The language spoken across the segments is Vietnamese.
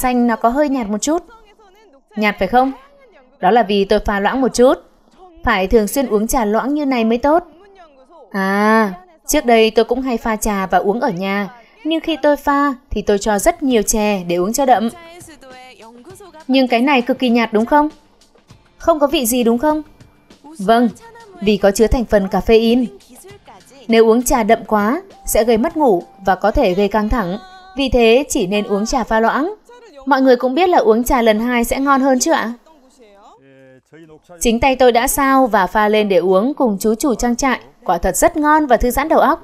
Xanh nó có hơi nhạt một chút. Nhạt phải không? Đó là vì tôi pha loãng một chút. Phải thường xuyên uống trà loãng như này mới tốt. À, trước đây tôi cũng hay pha trà và uống ở nhà. Nhưng khi tôi pha thì tôi cho rất nhiều chè để uống cho đậm. Nhưng cái này cực kỳ nhạt đúng không? Không có vị gì đúng không? Vâng, vì có chứa thành phần caffeine. Nếu uống trà đậm quá, sẽ gây mất ngủ và có thể gây căng thẳng. Vì thế chỉ nên uống trà pha loãng. Mọi người cũng biết là uống trà lần hai sẽ ngon hơn chưa ạ? Chính tay tôi đã sao và pha lên để uống cùng chú chủ trang trại. Quả thật rất ngon và thư giãn đầu óc.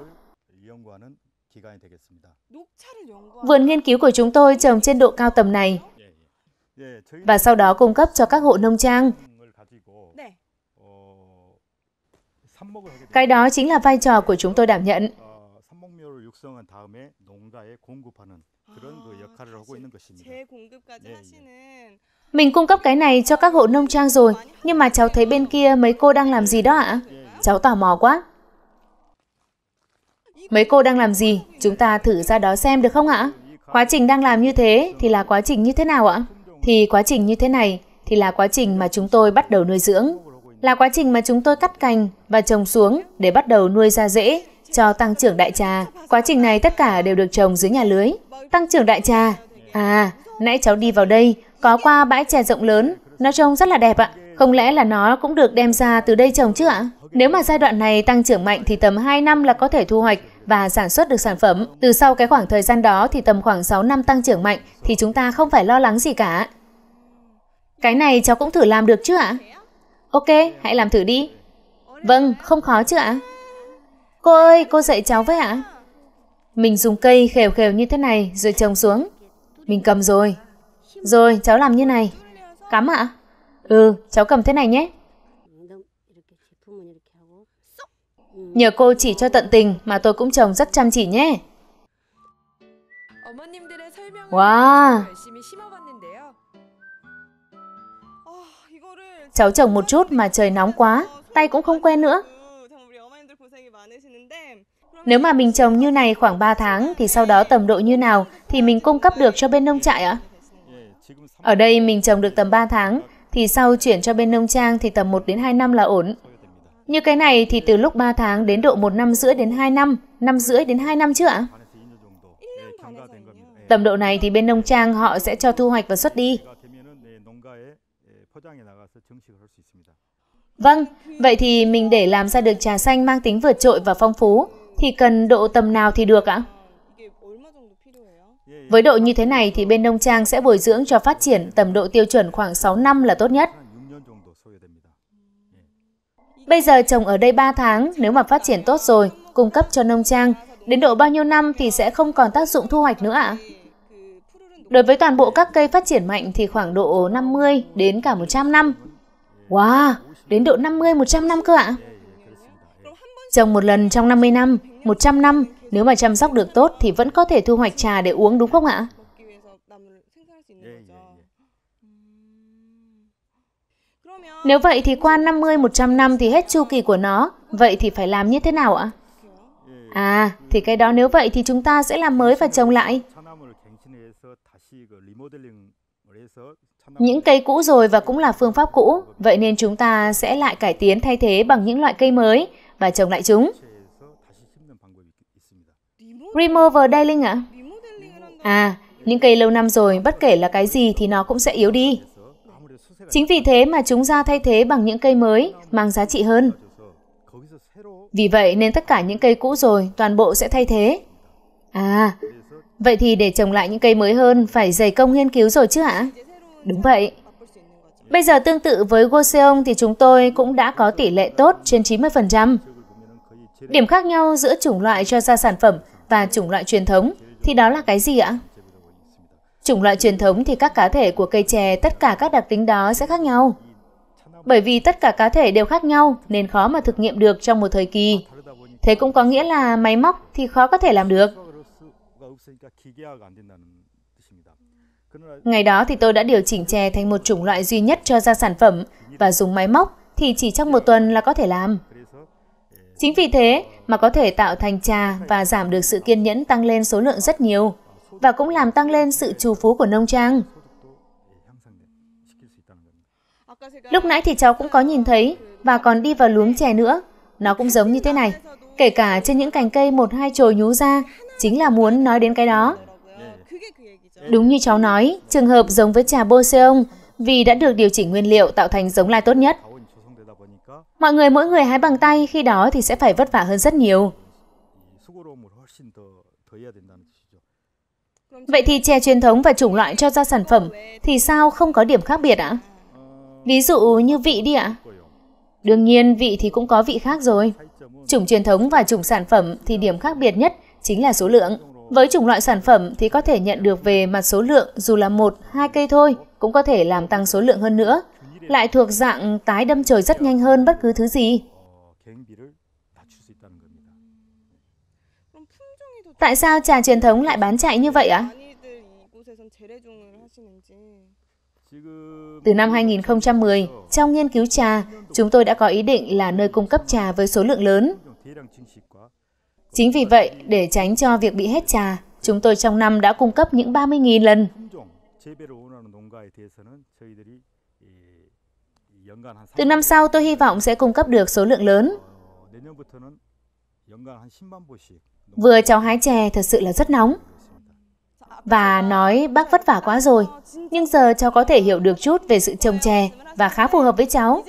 Vườn nghiên cứu của chúng tôi trồng trên độ cao tầm này và sau đó cung cấp cho các hộ nông trang. Cái đó chính là vai trò của chúng tôi đảm nhận. Mình cung cấp cái này cho các hộ nông trang rồi, nhưng mà cháu thấy bên kia mấy cô đang làm gì đó ạ? Dạ, dạ. Cháu tò mò quá. Mấy cô đang làm gì? Chúng ta thử ra đó xem được không ạ? Quá trình đang làm như thế dạ, thì là quá trình như thế nào ạ? Thì quá trình như thế này thì là quá trình mà chúng tôi bắt đầu nuôi dưỡng. Là quá trình mà chúng tôi cắt cành và trồng xuống để bắt đầu nuôi ra rễ cho tăng trưởng đại trà. Quá trình này tất cả đều được trồng dưới nhà lưới. Tăng trưởng đại trà. À, nãy cháu đi vào đây, có qua bãi chè rộng lớn, nó trông rất là đẹp ạ. Không lẽ là nó cũng được đem ra từ đây trồng chứ ạ? Nếu mà giai đoạn này tăng trưởng mạnh thì tầm 2 năm là có thể thu hoạch và sản xuất được sản phẩm. Từ sau cái khoảng thời gian đó thì tầm khoảng 6 năm tăng trưởng mạnh thì chúng ta không phải lo lắng gì cả. Cái này cháu cũng thử làm được chứ ạ? Ok, hãy làm thử đi. Vâng, không khó chứ ạ? Cô ơi, cô dạy cháu với ạ. Mình dùng cây khều khều như thế này rồi trồng xuống. Mình cầm rồi. Rồi, cháu làm như này. Cắm ạ? Ừ, cháu cầm thế này nhé. Nhờ cô chỉ cho tận tình mà tôi cũng trồng rất chăm chỉ nhé. Wow! Cháu trồng một chút mà trời nóng quá, tay cũng không quen nữa. Nếu mà mình trồng như này khoảng 3 tháng thì sau đó tầm độ như nào thì mình cung cấp được cho bên nông trại ạ? Ở đây mình trồng được tầm 3 tháng thì sau chuyển cho bên nông trang thì tầm 1 đến 2 năm là ổn. Như cái này thì từ lúc 3 tháng đến độ 1 năm rưỡi đến 2 năm, năm rưỡi đến 2 năm chưa ạ? Tầm độ này thì bên nông trang họ sẽ cho thu hoạch và xuất đi. Vâng, vậy thì mình để làm ra được trà xanh mang tính vượt trội và phong phú, thì cần độ tầm nào thì được ạ? Với độ như thế này thì bên nông trang sẽ bồi dưỡng cho phát triển tầm độ tiêu chuẩn khoảng 6 năm là tốt nhất. Bây giờ trồng ở đây 3 tháng, nếu mà phát triển tốt rồi, cung cấp cho nông trang, đến độ bao nhiêu năm thì sẽ không còn tác dụng thu hoạch nữa ạ? Đối với toàn bộ các cây phát triển mạnh thì khoảng độ 50 đến cả 100 năm. Wow, đến độ 50-100 năm cơ ạ? Trồng một lần trong 50 năm, 100 năm, nếu mà chăm sóc được tốt thì vẫn có thể thu hoạch trà để uống đúng không ạ? Nếu vậy thì qua 50-100 năm thì hết chu kỳ của nó, vậy thì phải làm như thế nào ạ? À, thì cái đó nếu vậy thì chúng ta sẽ làm mới và trồng lại. Những cây cũ rồi và cũng là phương pháp cũ, vậy nên chúng ta sẽ lại cải tiến thay thế bằng những loại cây mới và trồng lại chúng. Remover Dailing ạ? À? à, những cây lâu năm rồi, bất kể là cái gì thì nó cũng sẽ yếu đi. Chính vì thế mà chúng ra thay thế bằng những cây mới, mang giá trị hơn. Vì vậy nên tất cả những cây cũ rồi toàn bộ sẽ thay thế. À, Vậy thì để trồng lại những cây mới hơn phải dày công nghiên cứu rồi chứ hả? Đúng vậy. Bây giờ tương tự với Goseong thì chúng tôi cũng đã có tỷ lệ tốt trên 90%. Điểm khác nhau giữa chủng loại cho ra sản phẩm và chủng loại truyền thống thì đó là cái gì ạ? Chủng loại truyền thống thì các cá thể của cây chè tất cả các đặc tính đó sẽ khác nhau. Bởi vì tất cả cá thể đều khác nhau nên khó mà thực nghiệm được trong một thời kỳ. Thế cũng có nghĩa là máy móc thì khó có thể làm được Ngày đó thì tôi đã điều chỉnh chè thành một chủng loại duy nhất cho ra sản phẩm và dùng máy móc thì chỉ trong một tuần là có thể làm. Chính vì thế mà có thể tạo thành trà và giảm được sự kiên nhẫn tăng lên số lượng rất nhiều và cũng làm tăng lên sự trù phú của nông trang. Lúc nãy thì cháu cũng có nhìn thấy và còn đi vào luống chè nữa. Nó cũng giống như thế này. Kể cả trên những cành cây một hai chồi nhú ra chính là muốn nói đến cái đó. Đúng như cháu nói, trường hợp giống với trà bô ông vì đã được điều chỉnh nguyên liệu tạo thành giống lai tốt nhất. Mọi người mỗi người hái bằng tay khi đó thì sẽ phải vất vả hơn rất nhiều. Vậy thì chè truyền thống và chủng loại cho ra sản phẩm thì sao không có điểm khác biệt ạ? Ví dụ như vị đi ạ. Đương nhiên vị thì cũng có vị khác rồi. Chủng truyền thống và chủng sản phẩm thì điểm khác biệt nhất chính là số lượng. Với chủng loại sản phẩm thì có thể nhận được về mặt số lượng dù là một, hai cây thôi, cũng có thể làm tăng số lượng hơn nữa. Lại thuộc dạng tái đâm trời rất nhanh hơn bất cứ thứ gì. Tại sao trà truyền thống lại bán chạy như vậy ạ? Từ năm 2010, trong nghiên cứu trà, chúng tôi đã có ý định là nơi cung cấp trà với số lượng lớn. Chính vì vậy, để tránh cho việc bị hết trà, chúng tôi trong năm đã cung cấp những 30.000 lần. Từ năm sau, tôi hy vọng sẽ cung cấp được số lượng lớn. Vừa cháu hái chè thật sự là rất nóng. Và nói bác vất vả quá rồi, nhưng giờ cháu có thể hiểu được chút về sự trồng chè và khá phù hợp với cháu.